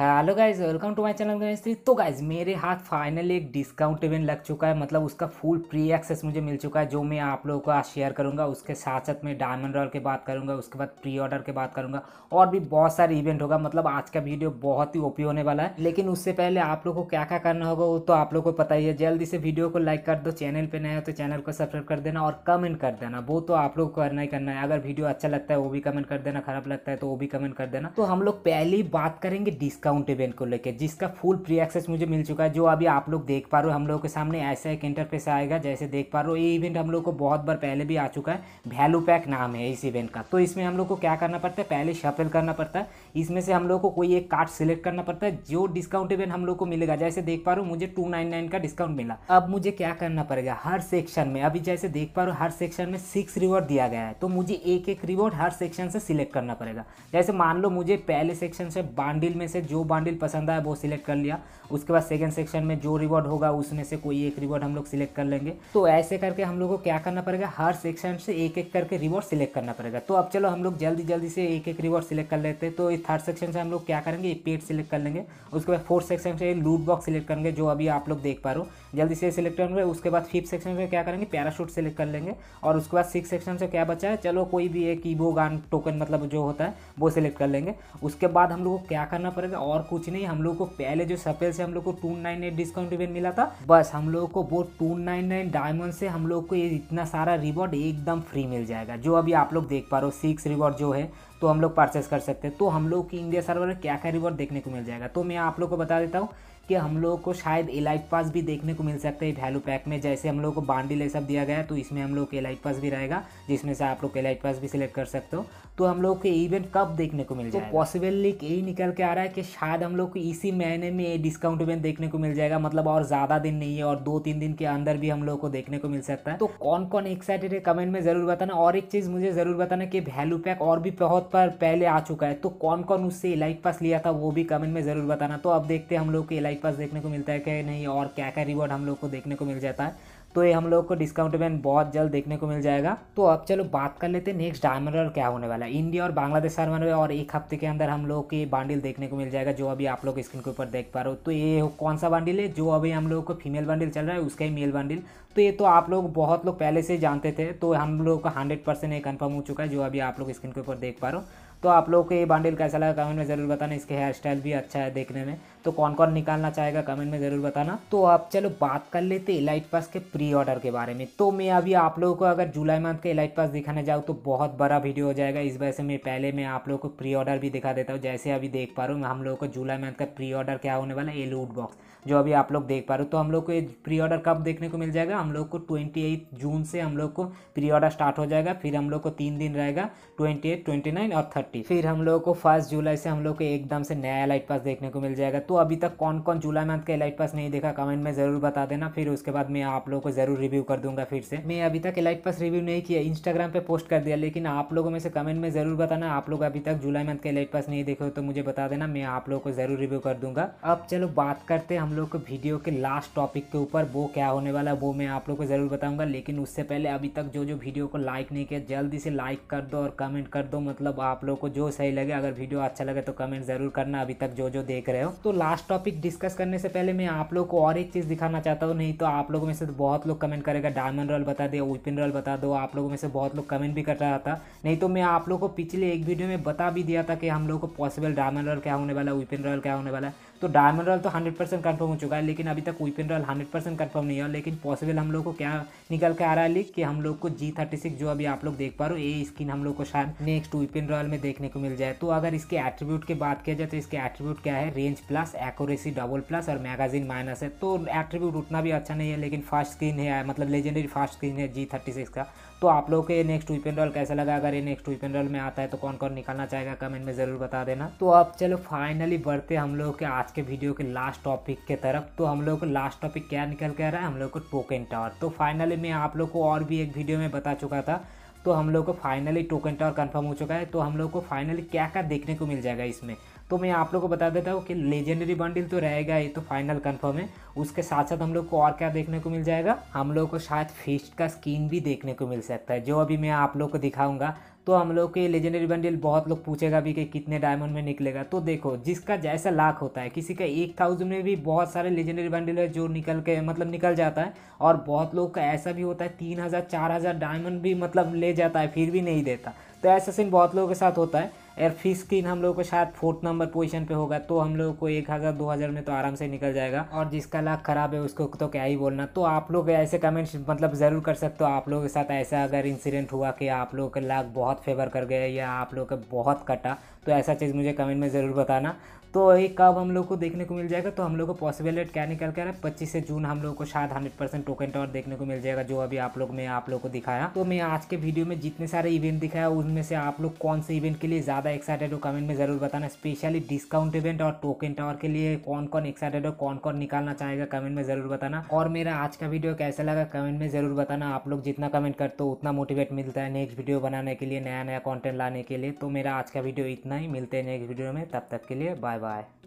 hello guys welcome to my channel Ganesh तो guys मेरे हाथ फाइनली एक डिस्काउंट इवेंट लग चुका है मतलब उसका फुल प्री एक्सेस मुझे मिल चुका है जो मैं आप लोगों को आज शेयर करूंगा उसके साथ साथ मैं डायमंड रॉयल के बात करूंगा उसके बाद प्री ऑर्डर के बात करूंगा और भी बहुत सारे इवेंट होगा मतलब आज का वीडियो बहुत ही ओपी होने वाला है लेकिन उससे पहले आप लोग को क्या क्या करना होगा वो तो आप लोग को पता ही है जल्दी से वीडियो को लाइक कर दो चैनल पर नया हो तो चैनल को सब्सक्राइब कर देना और कमेंट कर देना वो तो आप लोग को करना ही करना है अगर वीडियो अच्छा लगता है वो भी कमेंट कर देना खराब लगता है तो वो भी कमेंट कर देना तो हम लोग पहली बात करेंगे डिस्काउंट डिस्काउंट इवेंट को लेकर जिसका फुल फ्री एक्सेस मुझे मिल चुका है जो अभी आप लोग देख पा रहे हो हम लोगों के सामने ऐसा एक इंटरफेस आएगा जैसे देख पा रहे हो ये इवेंट हम लोग को बहुत बार पहले भी आ चुका है वैल्यू पैक नाम है इस इवेंट का तो इसमें हम लोग को क्या करना पड़ता है पहले शफल करना पड़ता है इसमें से हम लोग को कोई एक कार्ड सिलेक्ट करना पड़ता है जो डिस्काउंट इवेंट हम लोग को मिलेगा जैसे देख पा रहे हो मुझे टू का डिस्काउंट मिला अब मुझे क्या करना पड़ेगा हर सेक्शन में अभी जैसे देख पा रहे हो हर सेक्शन में सिक्स रिवॉर्ड दिया गया है तो मुझे एक एक रिवॉर्ड हर सेक्शन से सिलेक्ट करना पड़ेगा जैसे मान लो मुझे पहले सेक्शन से बांडिल में से जो जो बांडिल पसंद आया वो सिलेक्ट कर लिया उसके बाद सेकेंड सेक्शन में जो रिवॉर्ड होगा उसमें से कोई एक रिवॉर्ड हम लोग सिलेक्ट कर लेंगे तो ऐसे करके हम लोग को क्या करना पड़ेगा हर सेक्शन से एक एक करके रिवॉर्ड सिलेक्ट करना पड़ेगा तो अब चलो हम लोग जल्दी जल्दी से एक एक रिवॉर्ड सिलेक्ट कर लेते हैं तो इस थर्ड सेक्शन से हम लोग क्या करेंगे पेड सिलेक्ट कर लेंगे उसके बाद फोर्थ सेक्शन से लूट बॉक्स सिलेक्ट करेंगे जो अभी आप लोग देख पा रहे हो जल्दी से सिलेक्ट करेंगे उसके बाद फिफ्थ सेक्शन से क्या करेंगे पैराशूट सिलेक्ट कर लेंगे और उसके बाद सिक्स सेक्शन से क्या बचा है चलो कोई भी एक ईबो गान टोकन मतलब जो होता है वो सिलेक्ट कर लेंगे उसके बाद हम लोग को क्या करना पड़ेगा और कुछ नहीं हम लोग को पहले जो सफेल से हम लोग को two nine eight discount event मिला था बस हम लोग को वो टू नाइन नाइन डायमंड से हम लोग को ये इतना सारा रिवॉर्ड एकदम फ्री मिल जाएगा जो अभी आप लोग देख पा रहे हो सिक्स रिवॉर्ड जो है तो हम लोग परचेस कर सकते हैं तो हम लोग की इंडिया सर्वर में क्या क्या रिवॉर्ड देखने को मिल जाएगा तो मैं आप लोग को बता देता हूँ कि हम लोगों को शायद एलाइट पास भी देखने को मिल सकता है वैल्यू पैक में जैसे हम लोग को बांडी ले सब दिया गया तो इसमें हम लोग एलाइट पास भी रहेगा जिसमें से आप लोग एलाइट पास भी सिलेक्ट कर सकते हो तो हम लोग को इवेंट कब देखने को मिल जाए पॉसिबिली पॉसिबल यही निकल के आ रहा है कि शायद हम लोग को इसी महीने में डिस्काउंट इवेंट देखने को मिल जाएगा मतलब और ज़्यादा दिन नहीं है और दो तीन दिन के अंदर भी हम लोग को देखने को मिल सकता है तो कौन कौन एक्साइटेड है कमेंट में ज़रूर बताना और एक चीज़ मुझे ज़रूर बताना कि वैल्यू पैक और भी बहुत पर पहले आ चुका है तो कौन कौन उससे एलाइट पास लिया था वो भी कमेंट में ज़रूर बताना तो अब देखते हैं हम लोग के एलाइट लाइक पास देखने को मिलता है कि नहीं और क्या क्या रिवॉर्ड हम लोग को देखने को मिल जाता है तो ये हम लोग को डिस्काउंट इवेंट बहुत जल्द देखने को मिल जाएगा तो अब चलो बात कर लेते हैं नेक्स्ट डायमंड और क्या होने वाला है इंडिया और बांग्लादेश सर हारमन और एक हफ्ते के अंदर हम लोग के बांडिल देखने को मिल जाएगा जो अभी आप लोग स्क्रीन के ऊपर देख पा रहे हो तो ये कौन सा बांडिल है जो अभी हम लोग को फीमेल बांडिल चल रहा है उसका ही मेल बांडिल तो ये तो आप लोग बहुत लोग पहले से जानते थे तो हम लोग का हंड्रेड ये कन्फर्म हो चुका है जो अभी आप लोग स्क्रीन के ऊपर देख पा रहे हो तो आप लोगों को ये बांडिल कैसा लगा कमेंट में ज़रूर बताना इसके हेयर स्टाइल भी अच्छा है देखने में तो कौन कौन निकालना चाहेगा कमेंट में ज़रूर बताना तो आप चलो बात कर लेते एलाइट पास के प्री ऑर्डर के बारे में तो मैं अभी आप लोगों को अगर जुलाई मंथ के एलाइट पास दिखाने जाऊँ तो बहुत बड़ा वीडियो हो जाएगा इस वजह से मैं पहले मैं आप लोगों को प्री ऑर्डर भी दिखा देता हूँ जैसे अभी देख पा रहा हूँ हम लोगों को जुलाई मंथ का प्री ऑर्डर क्या होने वाला है लूट बॉक्स जो अभी आप लोग देख पा रहे हो तो हम लोग को ये प्री ऑर्डर कब देखने को मिल जाएगा हम लोग को ट्वेंटी जून से हम लोग को प्री ऑर्डर स्टार्ट हो जाएगा फिर हम लोग को तीन दिन रहेगा ट्वेंटी एट और थर्टी थर्टी फिर हम लोगों को फर्स्ट जुलाई से हम लोग को एकदम से नया एलाइट पास देखने को मिल जाएगा तो अभी तक कौन कौन जुलाई मंथ का एलाइट पास नहीं देखा कमेंट में ज़रूर बता देना फिर उसके बाद मैं आप लोगों को ज़रूर रिव्यू कर दूंगा फिर से मैं अभी तक एलाइट पास रिव्यू नहीं किया इंस्टाग्राम पर पोस्ट कर दिया लेकिन आप लोगों में से कमेंट में ज़रूर बताना आप लोग अभी तक जुलाई मंथ का एलाइट पास नहीं देखे हो तो मुझे बता देना मैं आप लोगों को ज़रूर रिव्यू कर दूंगा अब चलो बात करते हैं हम लोग को वीडियो के लास्ट टॉपिक के ऊपर वो क्या होने वाला है वो मैं आप लोग को ज़रूर बताऊंगा लेकिन उससे पहले अभी तक जो जो वीडियो को लाइक नहीं किया जल्दी से लाइक कर दो और कमेंट कर दो मतलब आप लोग लोग को जो सही लगे अगर वीडियो अच्छा लगे तो कमेंट ज़रूर करना अभी तक जो जो देख रहे हो तो लास्ट टॉपिक डिस्कस करने से पहले मैं आप लोग को और एक चीज़ दिखाना चाहता हूँ नहीं तो आप लोगों में से बहुत लोग कमेंट करेगा डायमंड रोल बता दे ओपन रोल बता दो आप लोगों में से बहुत लोग कमेंट भी कर रहा था नहीं तो मैं आप लोग को पिछले एक वीडियो में बता भी दिया था कि हम लोग को पॉसिबल डायमंड रोल क्या होने वाला है वेपन रॉयल क्या होने वाला है तो डायमंड रॉयल तो हंड्रेड परसेंट कन्फर्म हो चुका है लेकिन अभी तक weapon royal hundred percent confirm नहीं है लेकिन पॉसिबल हम लोग को क्या निकल के आ रहा है लीक कि हम लोग को जी थर्टी सिक्स जो अभी आप लोग देख पा रहे हो ये स्किन हम लोग को शायद नेक्स्ट वेपन रॉयल में देखने को मिल जाए तो अगर इसके एट्रीब्यूट की बात किया जाए तो इसके एट्रीब्यूट क्या है range plus accuracy double plus और मैगजीन माइनस है तो एट्रीब्यूट उतना भी अच्छा नहीं है लेकिन फास्ट स्क्रीन है मतलब लेजेंडरी फास्ट स्क्रीन है जी थर्टी सिक्स का तो आप लोग के नेक्स्ट वीपेन रॉल कैसा लगा अगर ये नेक्स्ट वीपेन रॉल में आता है तो कौन कौन निकालना चाहेगा कमेंट में ज़रूर बता देना तो अब चलो फाइनली बढ़ते हम लोग के आज के वीडियो के लास्ट टॉपिक के तरफ तो हम लोग को लास्ट टॉपिक क्या निकल के आ रहा है हम लोग को टोकन टावर तो फाइनली मैं आप लोग को और भी एक वीडियो में बता चुका था तो हम लोग को फाइनली टोकन टावर कंफर्म हो चुका है तो हम लोग को फाइनली क्या क्या देखने को मिल जाएगा इसमें तो मैं आप लोग को बता देता हूँ कि लेजेंडरी बंडल तो रहेगा ये तो फाइनल कंफर्म है उसके साथ साथ हम लोग को और क्या देखने को मिल जाएगा हम लोग को शायद फिस्ट का स्कीन भी देखने को मिल सकता है जो अभी मैं आप लोग को दिखाऊंगा तो हम लोग के लेजेंडरी बंडल बहुत लोग पूछेगा भी कि कितने डायमंड में निकलेगा तो देखो जिसका जैसा लाख होता है किसी का एक थाउजेंड में भी बहुत सारे लेजेंडरी बंडल है जो निकल के मतलब निकल जाता है और बहुत लोग का ऐसा भी होता है तीन हज़ार चार हज़ार डायमंड भी मतलब ले जाता है फिर भी नहीं देता तो ऐसा सीन बहुत लोगों के साथ होता है एयर फिश स्किन हम लोग को शायद फोर्थ नंबर पोजीशन पे होगा तो हम लोग को एक हज़ार दो हज़ार में तो आराम से निकल जाएगा और जिसका लाख ख़राब है उसको तो क्या ही बोलना तो आप लोग ऐसे कमेंट्स मतलब ज़रूर कर सकते हो आप लोगों के साथ ऐसा अगर इंसिडेंट हुआ कि आप लोगों के लाख बहुत फेवर कर गया या आप लोग का बहुत कटा तो ऐसा चीज़ मुझे कमेंट में ज़रूर बताना तो ये कब हम लोग को देखने को मिल जाएगा तो हम लोग को पॉसिबल क्या निकल कर पच्चीस से जून हम लोग को शायद हंड्रेड परसेंट टोकन टावर देखने को मिल जाएगा जो अभी आप लोग मैं आप लोग को दिखाया तो मैं आज के वीडियो में जितने सारे इवेंट दिखाया उनमें से आप लोग कौन से इवेंट के लिए ज़्यादा ज़्यादा एक्साइटेड हो कमेंट में ज़रूर बताना स्पेशली डिस्काउंट इवेंट और टोकन टावर के लिए कौन कौन एक्साइटेड हो कौन कौन निकालना चाहेगा कमेंट में ज़रूर बताना और मेरा आज का वीडियो कैसा लगा कमेंट में ज़रूर बताना आप लोग जितना कमेंट करते हो उतना मोटिवेट मिलता है नेक्स्ट वीडियो बनाने के लिए नया नया कॉन्टेंट लाने के लिए तो मेरा आज का वीडियो इतना ही मिलते हैं नेक्स्ट वीडियो में तब तक के लिए बाय बाय